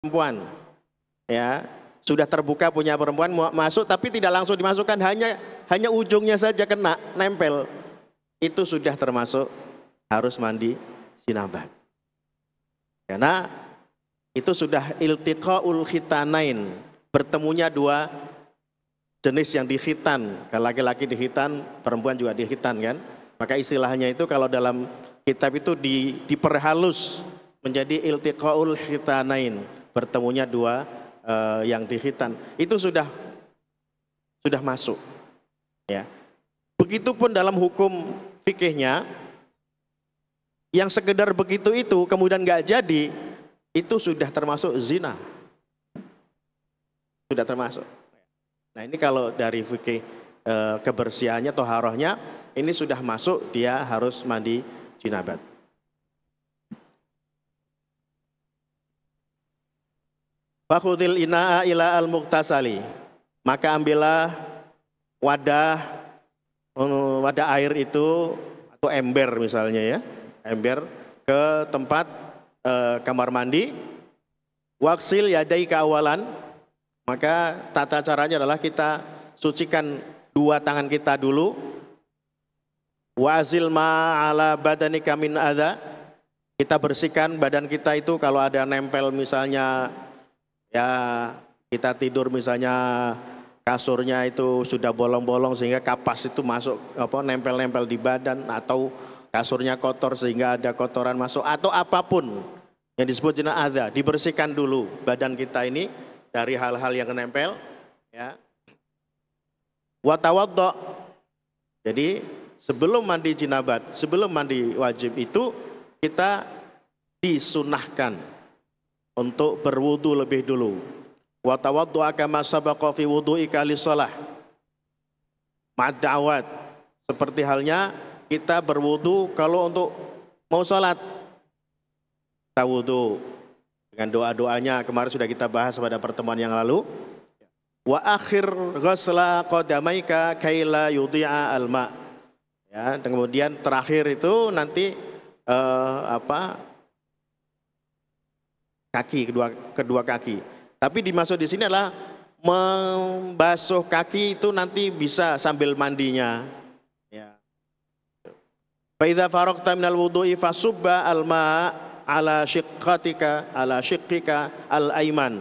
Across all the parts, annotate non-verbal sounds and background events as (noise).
perempuan ya sudah terbuka punya perempuan mau masuk tapi tidak langsung dimasukkan hanya hanya ujungnya saja kena nempel itu sudah termasuk harus mandi sinabat karena itu sudah iltiqaul khitanain bertemunya dua jenis yang dihitan kalau laki-laki dihitan perempuan juga dihitan kan maka istilahnya itu kalau dalam kitab itu di, diperhalus menjadi iltiqaul khitanain bertemunya dua uh, yang dihitan Itu sudah sudah masuk. Ya. Begitupun dalam hukum fikihnya yang sekedar begitu itu kemudian nggak jadi itu sudah termasuk zina. Sudah termasuk. Nah ini kalau dari fikih eh, kebersihannya atau harohnya ini sudah masuk dia harus mandi jinabat. Fakhudil ina'a ila al muqtasali Maka ambillah wadah anu, wadah air itu atau ember misalnya ya, ember ke tempat e, kamar mandi. Waksil yadai keawalan. Maka tata caranya adalah kita sucikan dua tangan kita dulu. Wazil ma'ala badani kamin ada. Kita bersihkan badan kita itu kalau ada nempel misalnya ya kita tidur misalnya kasurnya itu sudah bolong-bolong sehingga kapas itu masuk apa nempel-nempel di badan atau kasurnya kotor sehingga ada kotoran masuk atau apapun yang disebut dengan dibersihkan dulu badan kita ini dari hal-hal yang nempel ya watawaddo jadi sebelum mandi jinabat sebelum mandi wajib itu kita disunahkan untuk berwudu lebih dulu. Wa tawaddu'a kama sabaqa fi li shalah. madawat. Seperti halnya kita berwudu kalau untuk mau sholat. Kita dengan doa-doanya kemarin sudah kita bahas pada pertemuan yang lalu. Wa akhir ghusla qadamaika kaila yudhi'a alma. Ya, dan kemudian terakhir itu nanti uh, apa kaki kedua kedua kaki. Tapi dimaksud di sini adalah membasuh kaki itu nanti bisa sambil mandinya. Ya. Faidha farokta minal wudhu'i fasubba alma ala shiqqatika ala shiqqika al aiman.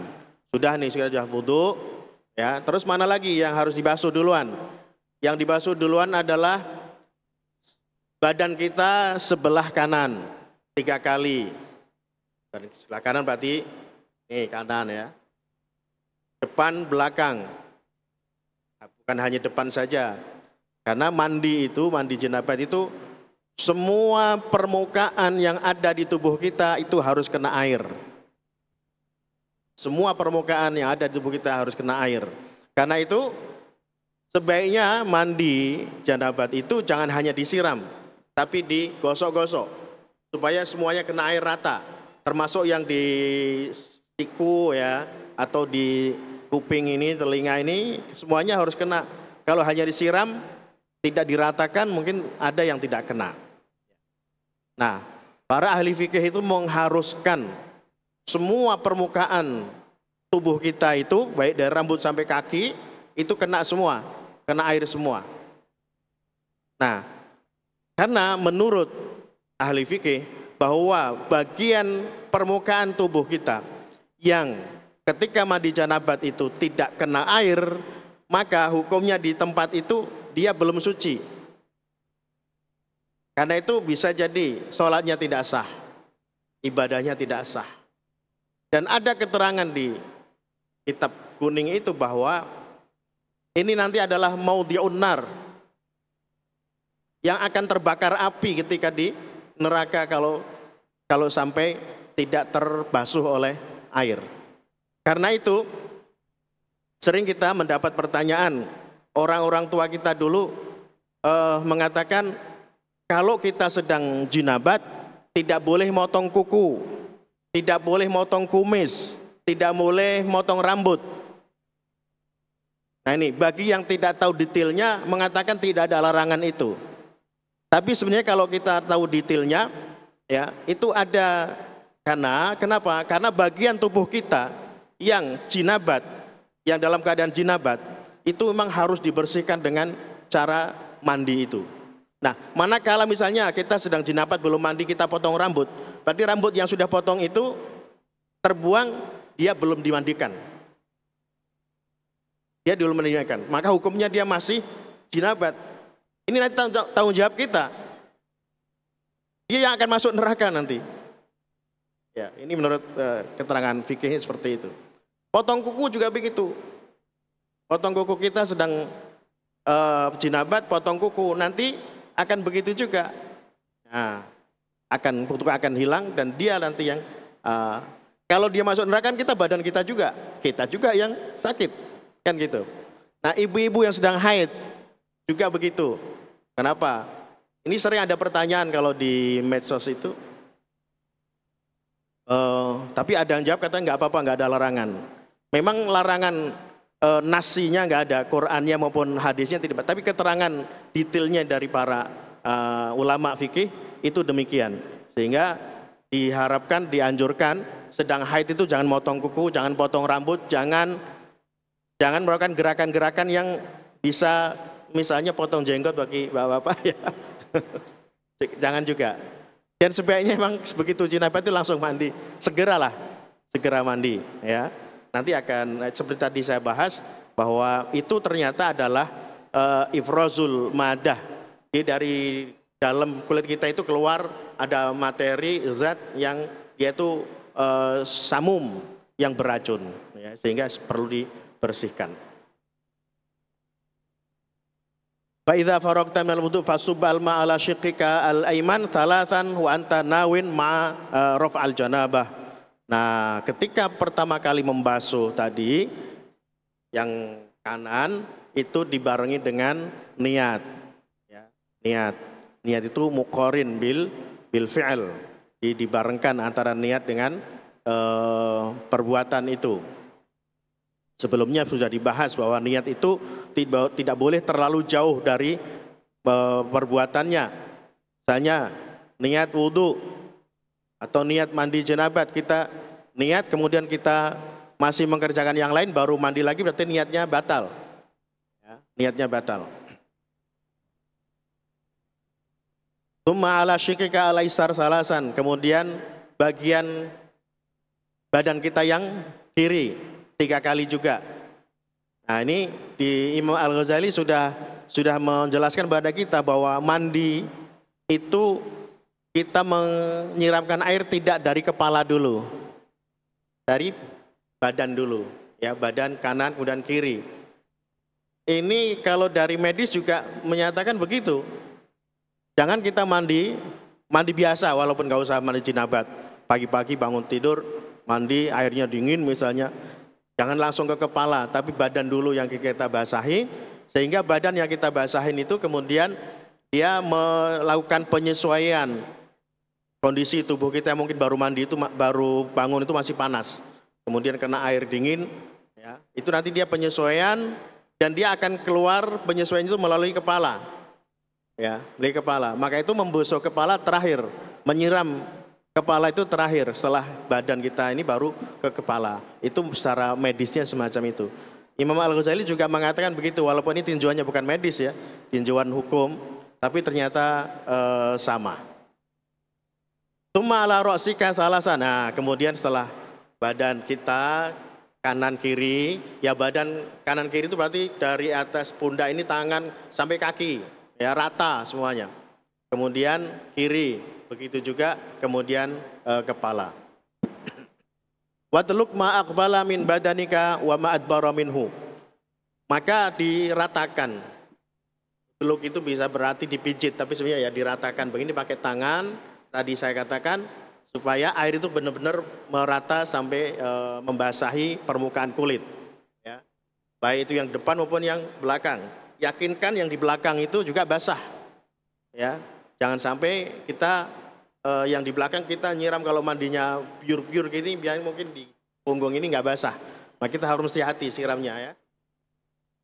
Sudah nih sudah sudah wudhu. Ya, terus mana lagi yang harus dibasuh duluan? Yang dibasuh duluan adalah badan kita sebelah kanan tiga kali dari sebelah kanan berarti ini kanan ya. Depan belakang. Nah, bukan hanya depan saja. Karena mandi itu, mandi jenabat itu semua permukaan yang ada di tubuh kita itu harus kena air. Semua permukaan yang ada di tubuh kita harus kena air. Karena itu sebaiknya mandi jenabat itu jangan hanya disiram, tapi digosok-gosok supaya semuanya kena air rata termasuk yang di siku ya atau di kuping ini, telinga ini semuanya harus kena. Kalau hanya disiram tidak diratakan mungkin ada yang tidak kena. Nah, para ahli fikih itu mengharuskan semua permukaan tubuh kita itu baik dari rambut sampai kaki itu kena semua, kena air semua. Nah, karena menurut ahli fikih bahwa bagian permukaan tubuh kita yang ketika mandi janabat itu tidak kena air, maka hukumnya di tempat itu dia belum suci. Karena itu bisa jadi sholatnya tidak sah, ibadahnya tidak sah. Dan ada keterangan di kitab kuning itu bahwa ini nanti adalah maudiunar yang akan terbakar api ketika di neraka kalau kalau sampai tidak terbasuh oleh air. Karena itu sering kita mendapat pertanyaan orang-orang tua kita dulu eh, mengatakan kalau kita sedang jinabat tidak boleh motong kuku, tidak boleh motong kumis, tidak boleh motong rambut. Nah ini bagi yang tidak tahu detailnya mengatakan tidak ada larangan itu. Tapi sebenarnya kalau kita tahu detailnya, ya itu ada karena kenapa? Karena bagian tubuh kita yang jinabat, yang dalam keadaan jinabat itu memang harus dibersihkan dengan cara mandi itu. Nah, manakala misalnya kita sedang jinabat belum mandi kita potong rambut, berarti rambut yang sudah potong itu terbuang dia belum dimandikan. Dia belum dimandikan, maka hukumnya dia masih jinabat ini nanti tanggung jawab kita. Dia yang akan masuk neraka nanti. Ya, ini menurut uh, keterangan fikih seperti itu. Potong kuku juga begitu. Potong kuku kita sedang uh, jinabat, potong kuku nanti akan begitu juga. Nah, akan kuku akan hilang dan dia nanti yang uh, kalau dia masuk neraka kan kita badan kita juga, kita juga yang sakit kan gitu. Nah, ibu-ibu yang sedang haid juga begitu. Kenapa? Ini sering ada pertanyaan kalau di medsos itu. Uh, tapi ada yang jawab katanya nggak apa-apa, nggak ada larangan. Memang larangan uh, nasinya nggak ada, Qurannya maupun hadisnya tidak. Tapi keterangan detailnya dari para uh, ulama fikih itu demikian. Sehingga diharapkan, dianjurkan, sedang haid itu jangan motong kuku, jangan potong rambut, jangan jangan melakukan gerakan-gerakan yang bisa misalnya potong jenggot bagi bapak-bapak (laughs) ya. Jangan juga. Dan sebaiknya memang begitu jinabat itu langsung mandi. Segeralah, segera mandi ya. Nanti akan eh, seperti tadi saya bahas bahwa itu ternyata adalah e, ifrozul madah. Jadi dari dalam kulit kita itu keluar ada materi zat yang yaitu e, samum yang beracun ya, sehingga perlu dibersihkan. Fa idza faragta minal wudu al ma ala syiqika al aiman thalathan wa anta nawin ma e, al janabah. Nah, ketika pertama kali membasuh tadi yang kanan itu dibarengi dengan niat ya, niat. Niat itu mukorin bil bil fi'il. Dibarengkan antara niat dengan uh, perbuatan itu. Sebelumnya sudah dibahas bahwa niat itu tidak, boleh terlalu jauh dari perbuatannya. Misalnya niat wudhu atau niat mandi jenabat kita niat kemudian kita masih mengerjakan yang lain baru mandi lagi berarti niatnya batal. Ya, niatnya batal. Tumma ala syikika ala istar salasan. Kemudian bagian badan kita yang kiri tiga kali juga. Nah ini di Imam Al Ghazali sudah sudah menjelaskan kepada kita bahwa mandi itu kita menyiramkan air tidak dari kepala dulu, dari badan dulu, ya badan kanan kemudian kiri. Ini kalau dari medis juga menyatakan begitu. Jangan kita mandi, mandi biasa walaupun nggak usah mandi jinabat. Pagi-pagi bangun tidur, mandi airnya dingin misalnya, Jangan langsung ke kepala, tapi badan dulu yang kita basahi. Sehingga badan yang kita basahin itu kemudian dia melakukan penyesuaian kondisi tubuh kita mungkin baru mandi itu baru bangun itu masih panas kemudian kena air dingin ya itu nanti dia penyesuaian dan dia akan keluar penyesuaian itu melalui kepala ya melalui kepala maka itu membusuk kepala terakhir menyiram Kepala itu terakhir setelah badan kita ini baru ke kepala. Itu secara medisnya semacam itu. Imam Al-Ghazali juga mengatakan begitu walaupun ini tinjauannya bukan medis ya, tinjauan hukum, tapi ternyata e, sama. Tumala roksika salah sana. Nah, kemudian setelah badan kita kanan kiri, ya badan kanan kiri itu berarti dari atas pundak ini tangan sampai kaki, ya rata semuanya. Kemudian kiri, Begitu juga kemudian uh, kepala. (clears throat) Wadluk ma aqbala min badanika wa ma adbara minhu. Maka diratakan. Teluk itu bisa berarti dipijit, tapi sebenarnya ya diratakan. Begini pakai tangan, tadi saya katakan, supaya air itu benar-benar merata sampai e, membasahi permukaan kulit. Ya. Baik itu yang depan maupun yang belakang. Yakinkan yang di belakang itu juga basah. Ya, Jangan sampai kita uh, yang di belakang kita nyiram kalau mandinya pure biur gini biar mungkin di punggung ini nggak basah. Nah, kita harus hati hati siramnya ya.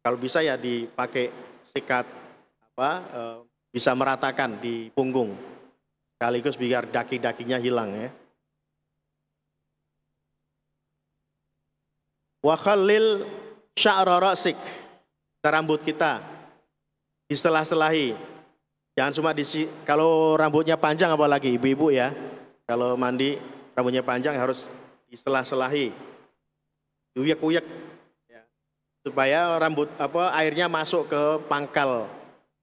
Kalau bisa ya dipakai sikat apa uh, bisa meratakan di punggung. Sekaligus biar daki-dakinya hilang ya. Wa khalil sya'ra Rambut kita diselah-selahi Jangan cuma di kalau rambutnya panjang apalagi ibu-ibu ya. Kalau mandi rambutnya panjang harus diselah-selahi. Uyek-uyek ya. supaya rambut apa airnya masuk ke pangkal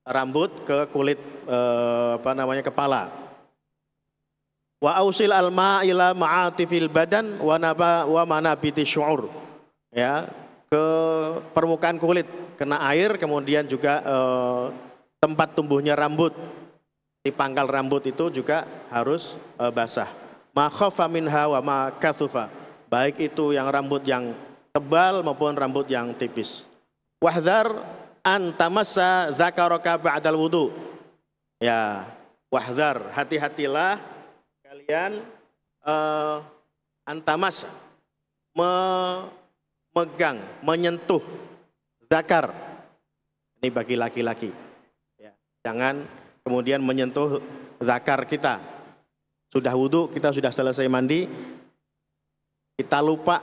rambut ke kulit eh, apa namanya kepala. Wa ausil alma ila ma'atifil badan wa naba wa manabiti syu'ur. Ya, ke permukaan kulit kena air kemudian juga eh, tempat tumbuhnya rambut di pangkal rambut itu juga harus e, basah. Makhofa min hawa makasufa. Baik itu yang rambut yang tebal maupun rambut yang tipis. Wahzar antamasa zakaroka ba'dal wudu. Ya, wahzar, hati-hatilah kalian eh, antamasa. memegang, menyentuh zakar. Ini bagi laki-laki Jangan kemudian menyentuh zakar kita. Sudah wudhu, kita sudah selesai mandi, kita lupa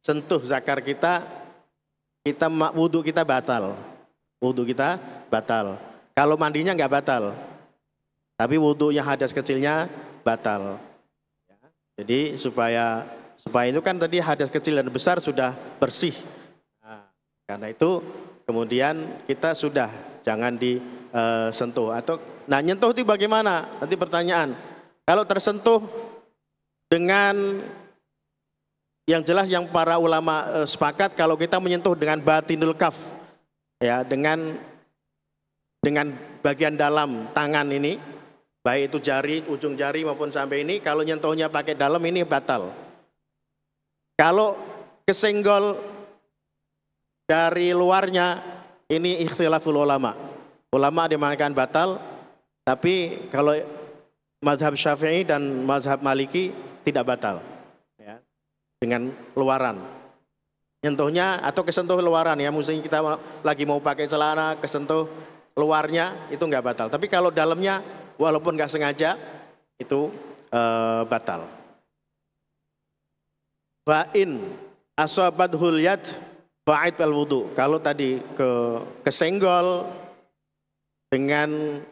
sentuh zakar kita, kita wudhu kita batal. Wudhu kita batal. Kalau mandinya nggak batal, tapi wudhu yang hadas kecilnya batal. Jadi supaya supaya itu kan tadi hadas kecil dan besar sudah bersih. Nah, karena itu kemudian kita sudah jangan di Eh, sentuh atau nah nyentuh itu bagaimana? Nanti pertanyaan. Kalau tersentuh dengan yang jelas yang para ulama uh, sepakat kalau kita menyentuh dengan batinul kaf ya dengan dengan bagian dalam tangan ini baik itu jari ujung jari maupun sampai ini kalau nyentuhnya pakai dalam ini batal kalau kesenggol dari luarnya ini ikhtilaful ulama Ulama mengatakan batal, tapi kalau mazhab Syafi'i dan mazhab Maliki tidak batal ya, dengan luaran. Nyentuhnya atau kesentuh luaran ya, misalnya kita lagi mau pakai celana kesentuh luarnya itu nggak batal. Tapi kalau dalamnya walaupun nggak sengaja itu e, batal. Fa'in asobat hulyat ba'id al wudu. Kalau tadi ke kesenggol dengan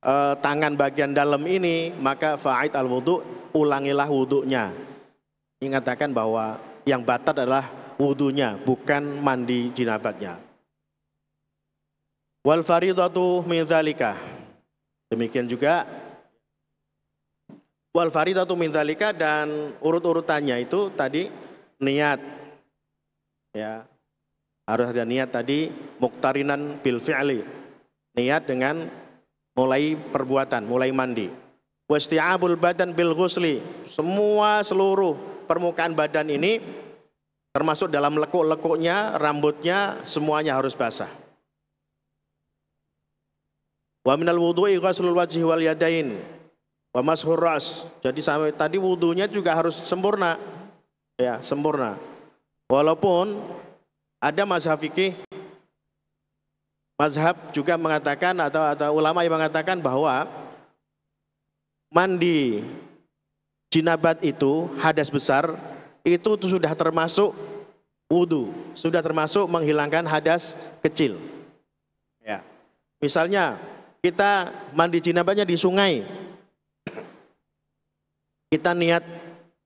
uh, tangan bagian dalam ini maka fa'id al wudhu ulangilah wudhunya mengatakan bahwa yang batal adalah wudhunya bukan mandi jinabatnya wal faridatu min zalika demikian juga wal faridatu min zalika dan urut-urutannya itu tadi niat ya harus ada niat tadi muktarinan bil fi'li Niat dengan mulai perbuatan, mulai mandi. Wasti'abul badan bil ghusli. Semua seluruh permukaan badan ini termasuk dalam lekuk-lekuknya, rambutnya, semuanya harus basah. Wa minal wudu'i ghuslul wajhi wal yadain wa mashur ras. Jadi sampai tadi wudhunya juga harus sempurna. Ya, sempurna. Walaupun ada mazhab fikih Mazhab juga mengatakan atau atau ulama yang mengatakan bahwa mandi jinabat itu hadas besar itu sudah termasuk wudhu, sudah termasuk menghilangkan hadas kecil. Ya. Misalnya kita mandi jinabatnya di sungai, kita niat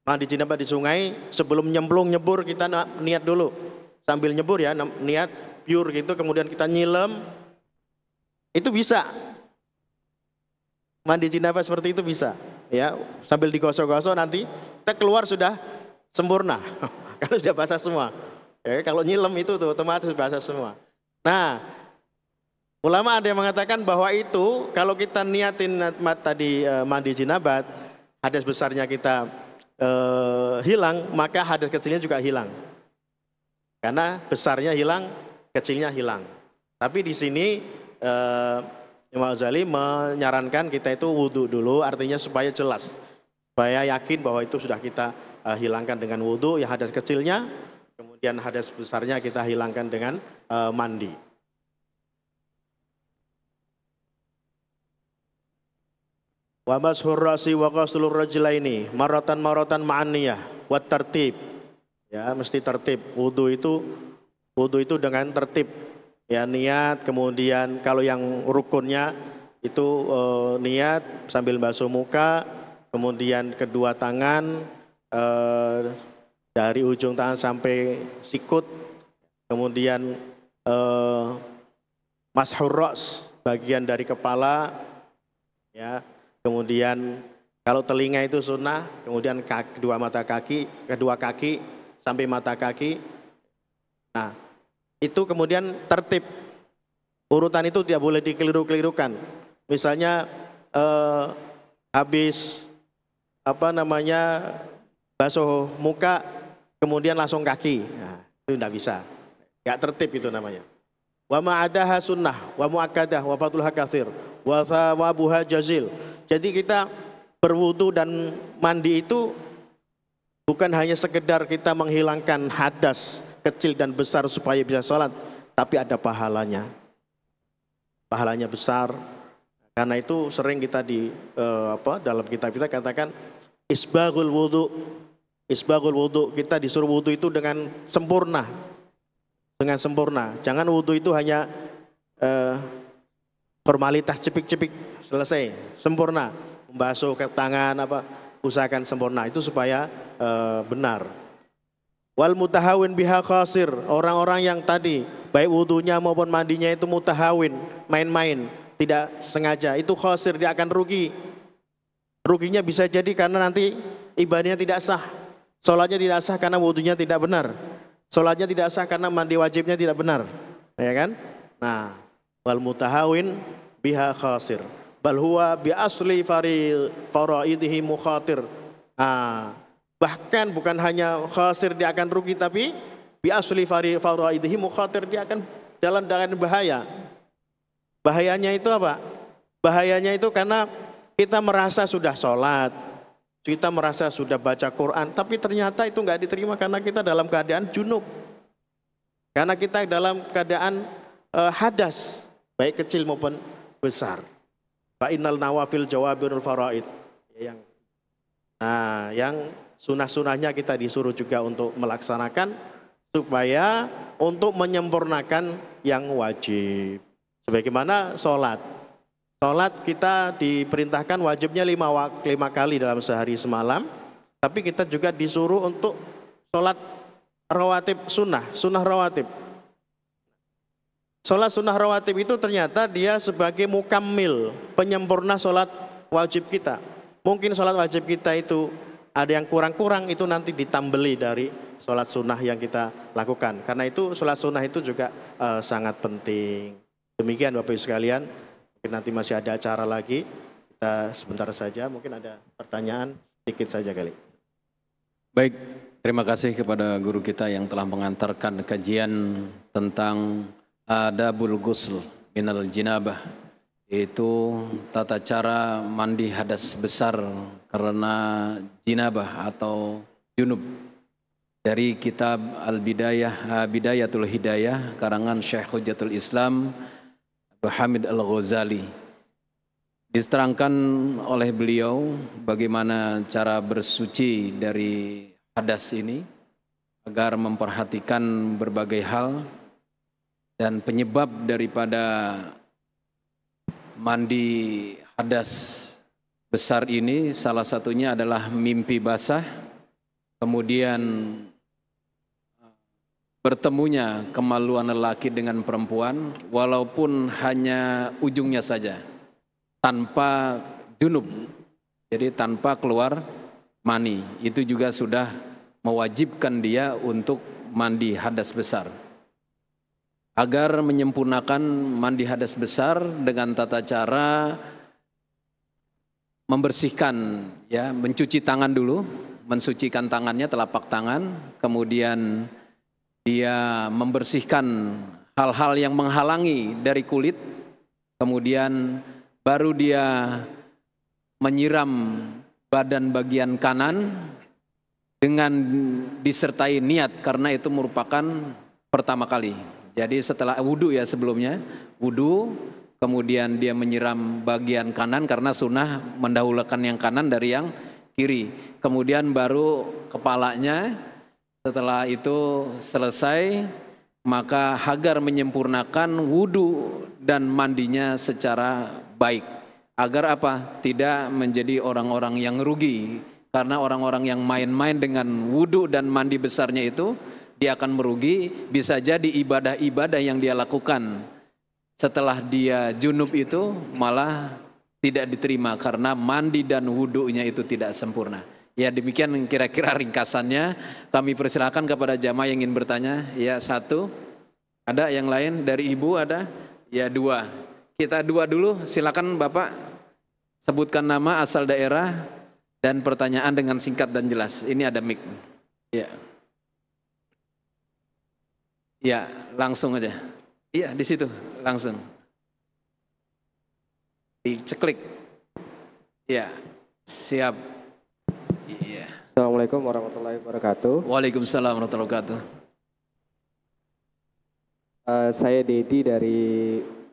mandi jinabat di sungai sebelum nyemplung nyebur kita niat dulu sambil nyebur ya niat pure gitu kemudian kita nyilem itu bisa mandi jinabah seperti itu bisa ya sambil digosok-gosok nanti kita keluar sudah sempurna kalau (laughs) kan sudah basah semua ya, kalau nyilem itu tuh otomatis basah semua nah ulama ada yang mengatakan bahwa itu kalau kita niatin mat tadi eh, mandi jinabat hadas besarnya kita eh, hilang maka hadas kecilnya juga hilang karena besarnya hilang kecilnya hilang. Tapi di sini eh, Imam Ghazali menyarankan kita itu wudhu dulu, artinya supaya jelas, supaya yakin bahwa itu sudah kita eh, hilangkan dengan wudhu, ya hadas kecilnya, kemudian hadas besarnya kita hilangkan dengan eh, mandi. Wa mashur rasi wa qaslur rajlaini maratan ma'aniyah wa tertib. Ya, mesti tertib. Wudu itu Wudhu itu dengan tertib. Ya niat, kemudian kalau yang rukunnya itu e, niat sambil basuh muka, kemudian kedua tangan e, dari ujung tangan sampai sikut, kemudian e, eh, mashurros bagian dari kepala, ya kemudian kalau telinga itu sunnah, kemudian kedua mata kaki, kedua kaki sampai mata kaki. Nah, itu kemudian tertib. Urutan itu tidak boleh dikeliru-kelirukan. Misalnya eh, habis apa namanya basuh muka kemudian langsung kaki. Nah, itu tidak bisa. nggak tertib itu namanya. Wa ma'adaha sunnah wa muakkadah wa fatul hakathir wa sawabuha jazil. Jadi kita berwudu dan mandi itu bukan hanya sekedar kita menghilangkan hadas, kecil dan besar supaya bisa sholat, tapi ada pahalanya. Pahalanya besar. Karena itu sering kita di eh, apa dalam kitab kita katakan isbagul wudhu Isbagul wudhu kita disuruh wudhu itu dengan sempurna. Dengan sempurna. Jangan wudhu itu hanya eh, formalitas cepik-cepik selesai, sempurna. Membasuh tangan apa usahakan sempurna itu supaya eh, benar. Wal mutahawin biha khasir, orang-orang yang tadi baik wudhunya maupun mandinya itu mutahawin, main-main, tidak sengaja. Itu khasir, dia akan rugi. Ruginya bisa jadi karena nanti ibadahnya tidak sah. Sholatnya tidak sah karena wudhunya tidak benar. Sholatnya tidak sah karena mandi wajibnya tidak benar. Ya kan? Nah, wal mutahawin biha khasir. Bal huwa bi asli fari faraidihi mukhatir. nah Bahkan bukan hanya khasir dia akan rugi tapi bi asli faraidihim mukhatir dia akan dalam dalam bahaya. Bahayanya itu apa? Bahayanya itu karena kita merasa sudah sholat, kita merasa sudah baca Quran, tapi ternyata itu nggak diterima karena kita dalam keadaan junub. Karena kita dalam keadaan uh, hadas, baik kecil maupun besar. Fa nawafil jawabirul faraid. Yang nah, yang sunah-sunahnya kita disuruh juga untuk melaksanakan supaya untuk menyempurnakan yang wajib. Sebagaimana sholat. Sholat kita diperintahkan wajibnya lima, lima kali dalam sehari semalam. Tapi kita juga disuruh untuk sholat rawatib sunnah, sunnah rawatib. Sholat sunnah rawatib itu ternyata dia sebagai mukamil, penyempurna sholat wajib kita. Mungkin sholat wajib kita itu ada yang kurang-kurang itu nanti ditambeli dari sholat sunnah yang kita lakukan. Karena itu sholat sunnah itu juga uh, sangat penting. Demikian Bapak Ibu sekalian, mungkin nanti masih ada acara lagi. Kita sebentar saja, mungkin ada pertanyaan sedikit saja kali. Baik, terima kasih kepada guru kita yang telah mengantarkan kajian tentang adabul ghusl minal jinabah yaitu tata cara mandi hadas besar karena jinabah atau junub dari kitab Al-Bidayah eh, Bidayatul Hidayah karangan Syekh Hujatul Islam Abu Hamid Al-Ghazali diterangkan oleh beliau bagaimana cara bersuci dari hadas ini agar memperhatikan berbagai hal dan penyebab daripada mandi hadas besar ini salah satunya adalah mimpi basah, kemudian eh, bertemunya kemaluan lelaki dengan perempuan walaupun hanya ujungnya saja tanpa junub. Jadi tanpa keluar mani. Itu juga sudah mewajibkan dia untuk mandi hadas besar agar menyempurnakan mandi hadas besar dengan tata cara membersihkan ya mencuci tangan dulu mensucikan tangannya telapak tangan kemudian dia membersihkan hal-hal yang menghalangi dari kulit kemudian baru dia menyiram badan bagian kanan dengan disertai niat karena itu merupakan pertama kali jadi setelah wudhu ya sebelumnya, wudhu kemudian dia menyiram bagian kanan karena sunnah mendahulukan yang kanan dari yang kiri. Kemudian baru kepalanya setelah itu selesai maka agar menyempurnakan wudhu dan mandinya secara baik. Agar apa? Tidak menjadi orang-orang yang rugi. Karena orang-orang yang main-main dengan wudhu dan mandi besarnya itu dia akan merugi, bisa jadi ibadah-ibadah yang dia lakukan setelah dia junub itu malah tidak diterima karena mandi dan wudhunya itu tidak sempurna. Ya demikian kira-kira ringkasannya. Kami persilakan kepada jamaah yang ingin bertanya. Ya satu, ada yang lain dari ibu ada? Ya dua. Kita dua dulu. Silakan bapak sebutkan nama asal daerah dan pertanyaan dengan singkat dan jelas. Ini ada mic. Ya. Ya, langsung aja. Iya, di situ langsung. Diceklik. Ya siap. Iya. Assalamualaikum warahmatullahi wabarakatuh. Waalaikumsalam warahmatullahi wabarakatuh. Uh, saya Dedi dari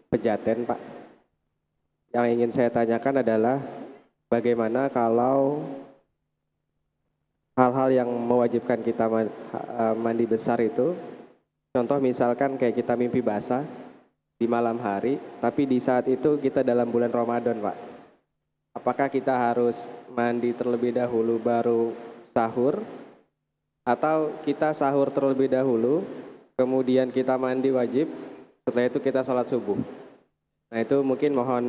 Pejaten, Pak. Yang ingin saya tanyakan adalah bagaimana kalau hal-hal yang mewajibkan kita eh, mandi besar itu Contoh misalkan kayak kita mimpi basah di malam hari, tapi di saat itu kita dalam bulan Ramadan, Pak. Apakah kita harus mandi terlebih dahulu baru sahur? Atau kita sahur terlebih dahulu, kemudian kita mandi wajib, setelah itu kita sholat subuh. Nah itu mungkin mohon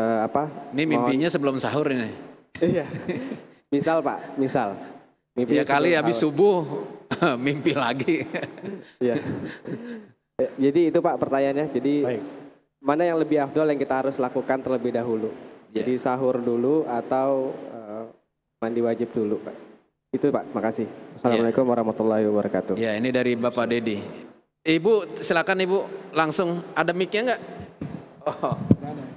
uh, apa? Ini mimpinya sebelum sahur ini. Iya. (laughs) misal Pak, misal. Mimpi ya iya kali habis sahur. subuh (laughs) mimpi lagi. ya. Jadi itu Pak pertanyaannya. Jadi Baik. mana yang lebih afdol yang kita harus lakukan terlebih dahulu? Yeah. Jadi sahur dulu atau uh, mandi wajib dulu, Pak? Itu Pak, makasih. Assalamualaikum yeah. warahmatullahi wabarakatuh. Ya, yeah, ini dari Bapak Dedi. Ibu, silakan Ibu langsung ada mic-nya enggak? Oh. Gak ada.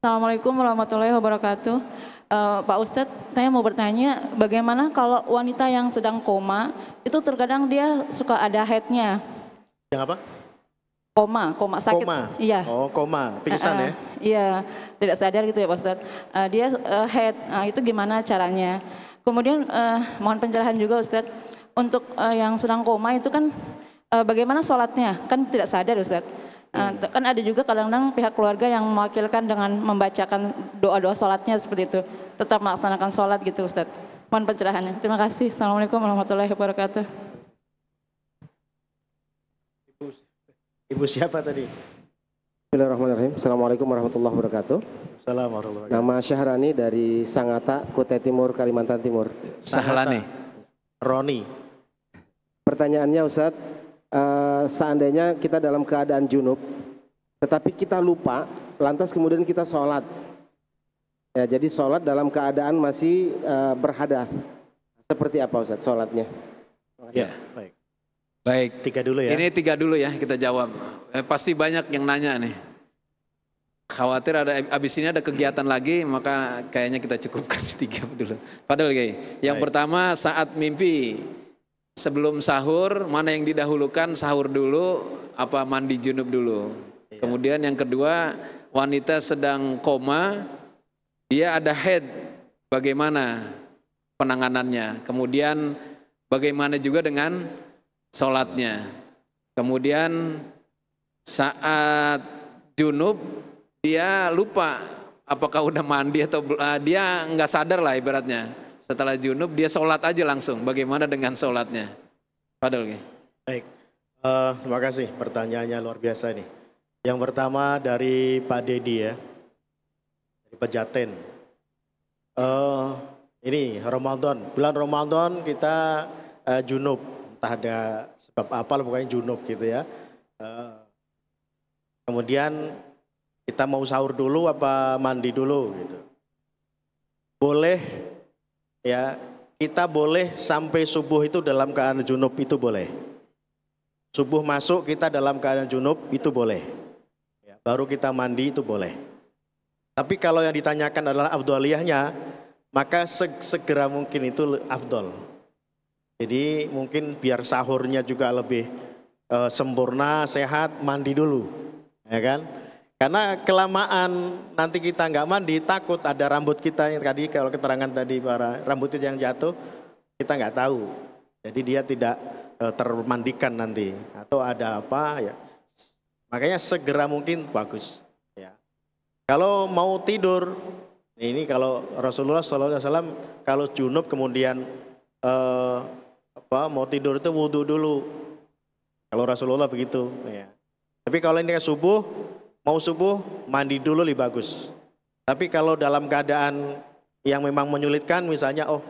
Assalamualaikum warahmatullahi wabarakatuh. Uh, Pak Ustadz, saya mau bertanya, bagaimana kalau wanita yang sedang koma, itu terkadang dia suka ada headnya. Yang apa? Koma, koma sakit. Koma. Iya. Oh, koma, pingsan uh, uh, ya? Iya, tidak sadar gitu ya Pak Ustadz. Uh, dia uh, head, uh, itu gimana caranya? Kemudian uh, mohon penjelasan juga Ustadz, untuk uh, yang sedang koma itu kan uh, bagaimana sholatnya? Kan tidak sadar Ustadz. Uh, kan ada juga kadang-kadang pihak keluarga yang mewakilkan dengan membacakan doa-doa sholatnya seperti itu. Tetap melaksanakan sholat gitu Ustadz. Mohon pencerahannya. Terima kasih. Assalamualaikum warahmatullahi wabarakatuh. Ibu, Ibu siapa tadi? Bismillahirrahmanirrahim. Assalamualaikum warahmatullahi wabarakatuh. Assalamualaikum warahmatullahi wabarakatuh. Nama Syahrani dari Sangata, Kutai Timur, Kalimantan Timur. Sahlani. Roni. Pertanyaannya Ustadz, Eh, seandainya kita dalam keadaan junub, tetapi kita lupa, lantas kemudian kita sholat. Ya, jadi sholat dalam keadaan masih uh, eh, berhadat. Seperti apa Ustaz sholatnya? Ya, baik. Baik. Tiga dulu ya. Ini tiga dulu ya kita jawab. Eh, pasti banyak yang nanya nih khawatir ada abis ini ada kegiatan lagi maka kayaknya kita cukupkan (laughs) tiga dulu. Padahal kayak yang Baik. pertama saat mimpi sebelum sahur mana yang didahulukan sahur dulu apa mandi junub dulu iya. kemudian yang kedua wanita sedang koma dia ada head bagaimana penanganannya kemudian bagaimana juga dengan sholatnya kemudian saat junub dia lupa apakah udah mandi atau uh, dia nggak sadar lah ibaratnya setelah junub dia sholat aja langsung. Bagaimana dengan sholatnya? Fadol. Baik. Uh, terima kasih pertanyaannya luar biasa nih. Yang pertama dari Pak Dedi ya, dari Pejaten. Uh, ini Ramadan, bulan Ramadan kita uh, junub, entah ada sebab apa pokoknya junub gitu ya. Uh, kemudian kita mau sahur dulu apa mandi dulu gitu. Boleh ya kita boleh sampai subuh itu dalam keadaan junub itu boleh. Subuh masuk kita dalam keadaan junub itu boleh. Ya, baru kita mandi itu boleh. Tapi kalau yang ditanyakan adalah afdoliahnya, maka segera mungkin itu afdol. Jadi mungkin biar sahurnya juga lebih e, sempurna, sehat, mandi dulu. Ya kan? Karena kelamaan nanti kita nggak mandi, takut ada rambut kita yang tadi kalau keterangan tadi para rambut yang jatuh, kita nggak tahu. Jadi dia tidak e, termandikan nanti atau ada apa ya. Makanya segera mungkin bagus. Ya. Kalau mau tidur, ini kalau Rasulullah SAW kalau junub kemudian e, apa mau tidur itu wudhu dulu. Kalau Rasulullah begitu. Ya. Tapi kalau ini subuh mau subuh mandi dulu lebih bagus. Tapi kalau dalam keadaan yang memang menyulitkan misalnya oh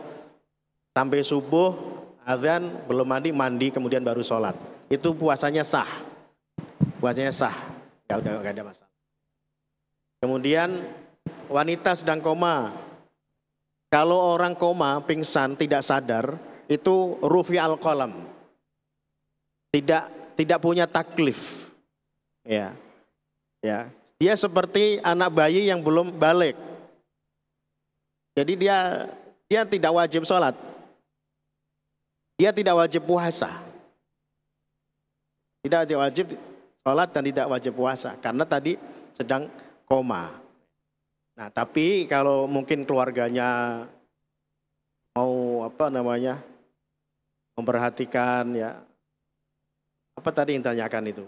sampai subuh azan belum mandi mandi kemudian baru sholat itu puasanya sah puasanya sah nggak ada gak ada masalah kemudian wanita sedang koma kalau orang koma pingsan tidak sadar itu rufi al kolam tidak tidak punya taklif ya Ya, dia seperti anak bayi yang belum balik. Jadi dia dia tidak wajib sholat. Dia tidak wajib puasa. Tidak wajib sholat dan tidak wajib puasa karena tadi sedang koma. Nah, tapi kalau mungkin keluarganya mau apa namanya memperhatikan ya apa tadi yang tanyakan itu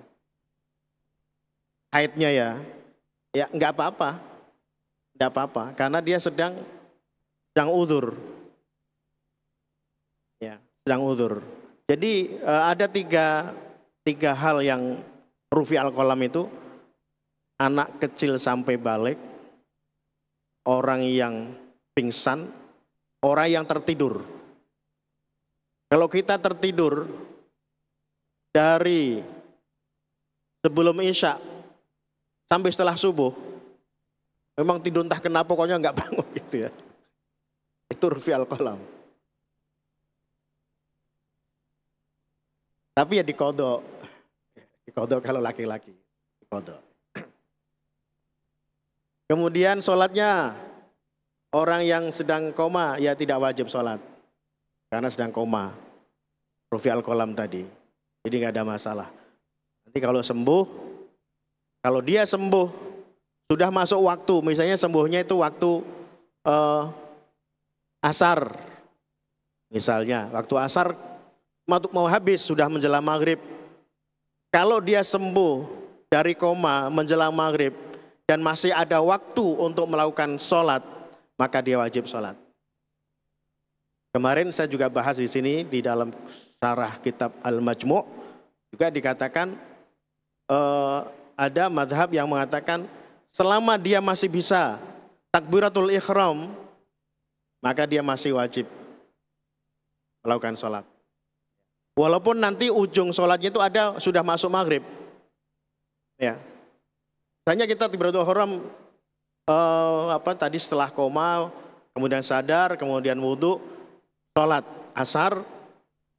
haidnya ya, ya nggak apa-apa, nggak apa-apa, karena dia sedang sedang uzur, ya sedang uzur. Jadi eh, ada tiga tiga hal yang rufi al kolam itu anak kecil sampai balik, orang yang pingsan, orang yang tertidur. Kalau kita tertidur dari sebelum Isya sampai setelah subuh. Memang tidur entah kenapa pokoknya nggak (laughs) bangun gitu ya. Itu rufi kolam Tapi ya dikodok. Dikodok kalau laki-laki. Dikodok. (clears throat) Kemudian sholatnya orang yang sedang koma ya tidak wajib sholat. Karena sedang koma. Rufi al tadi. Jadi nggak ada masalah. Nanti kalau sembuh kalau dia sembuh, sudah masuk waktu, misalnya sembuhnya itu waktu eh, asar, misalnya waktu asar mau habis sudah menjelang maghrib. Kalau dia sembuh dari koma menjelang maghrib dan masih ada waktu untuk melakukan sholat, maka dia wajib sholat. Kemarin saya juga bahas di sini di dalam sarah kitab Al-Majmu' juga dikatakan eh, ada madhab yang mengatakan selama dia masih bisa takbiratul ikhram, maka dia masih wajib melakukan sholat. Walaupun nanti ujung sholatnya itu ada sudah masuk maghrib. Ya. Misalnya kita takbiratul ikhram uh, eh, apa tadi setelah koma, kemudian sadar, kemudian wudhu, sholat asar,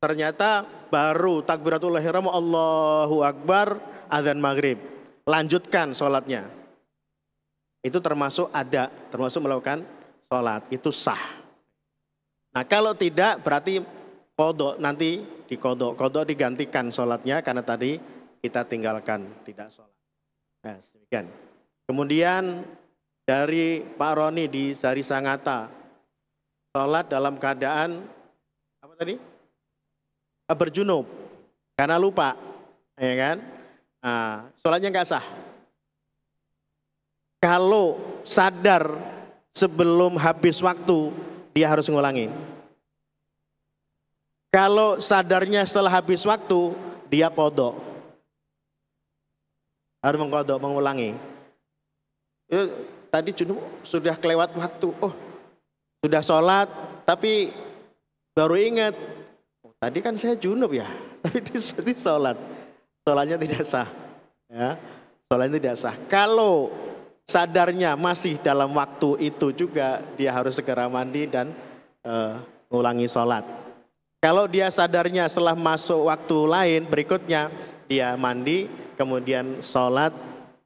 ternyata baru takbiratul ihram Allahu Akbar azan maghrib lanjutkan sholatnya. Itu termasuk ada, termasuk melakukan sholat, itu sah. Nah kalau tidak berarti kodok, nanti dikodok. Kodok digantikan sholatnya karena tadi kita tinggalkan, tidak sholat. Nah, demikian. Kemudian dari Pak Roni di Sari Sangata, sholat dalam keadaan apa tadi? Berjunub, karena lupa, ya kan? Nah, sholatnya nggak sah. Kalau sadar sebelum habis waktu, dia harus ngulangi. Kalau sadarnya setelah habis waktu, dia kodok. Harus mengkodok, mengulangi. Ya, tadi junub sudah kelewat waktu. Oh, sudah sholat, tapi baru ingat. Oh, tadi kan saya junub ya, (laughs) tapi tadi sholat. Solanya tidak sah. Ya. Solanya tidak sah. Kalau sadarnya masih dalam waktu itu juga dia harus segera mandi dan uh, eh, ngulangi sholat. Kalau dia sadarnya setelah masuk waktu lain berikutnya dia mandi kemudian sholat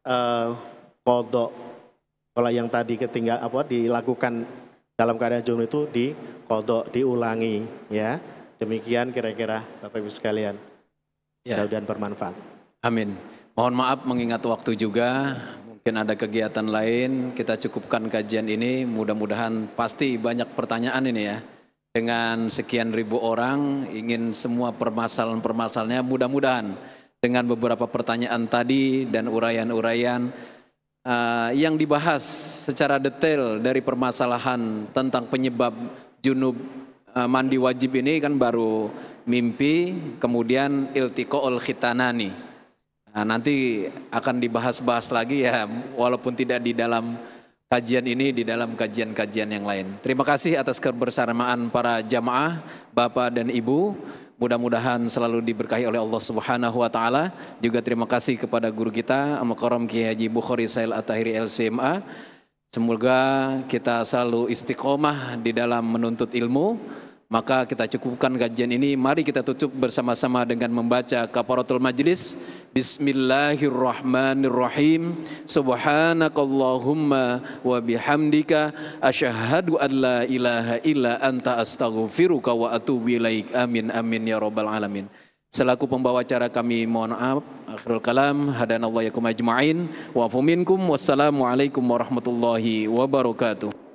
uh, kodok. Kalau yang tadi ketinggal apa dilakukan dalam keadaan jumlah itu di kodok diulangi ya. Demikian kira-kira Bapak Ibu sekalian. Ya. dan bermanfaat. Amin. Mohon maaf mengingat waktu juga, mungkin ada kegiatan lain, kita cukupkan kajian ini, mudah-mudahan pasti banyak pertanyaan ini ya. Dengan sekian ribu orang, ingin semua permasalahan-permasalahannya mudah-mudahan dengan beberapa pertanyaan tadi dan uraian-uraian uh, yang dibahas secara detail dari permasalahan tentang penyebab junub uh, mandi wajib ini kan baru mimpi, kemudian iltiqo'ul khitanani. Nah, nanti akan dibahas-bahas lagi ya, walaupun tidak di dalam kajian ini, di dalam kajian-kajian yang lain. Terima kasih atas kebersamaan para jamaah, Bapak dan Ibu. Mudah-mudahan selalu diberkahi oleh Allah Subhanahu wa taala. Juga terima kasih kepada guru kita Amakorom Ki Kiai Haji Bukhari Sail Atahiri LCMA. Semoga kita selalu istiqomah di dalam menuntut ilmu maka kita cukupkan kajian ini. Mari kita tutup bersama-sama dengan membaca kaparatul majlis. Bismillahirrahmanirrahim. Subhanakallahumma wa bihamdika asyhadu an la ilaha illa anta astaghfiruka wa atubu ilaik. Amin amin ya rabbal alamin. Selaku pembawa acara kami mohon maaf. Akhirul kalam. hadanallahu yakum ajma'in. Wa fuminkum. alaikum warahmatullahi wabarakatuh.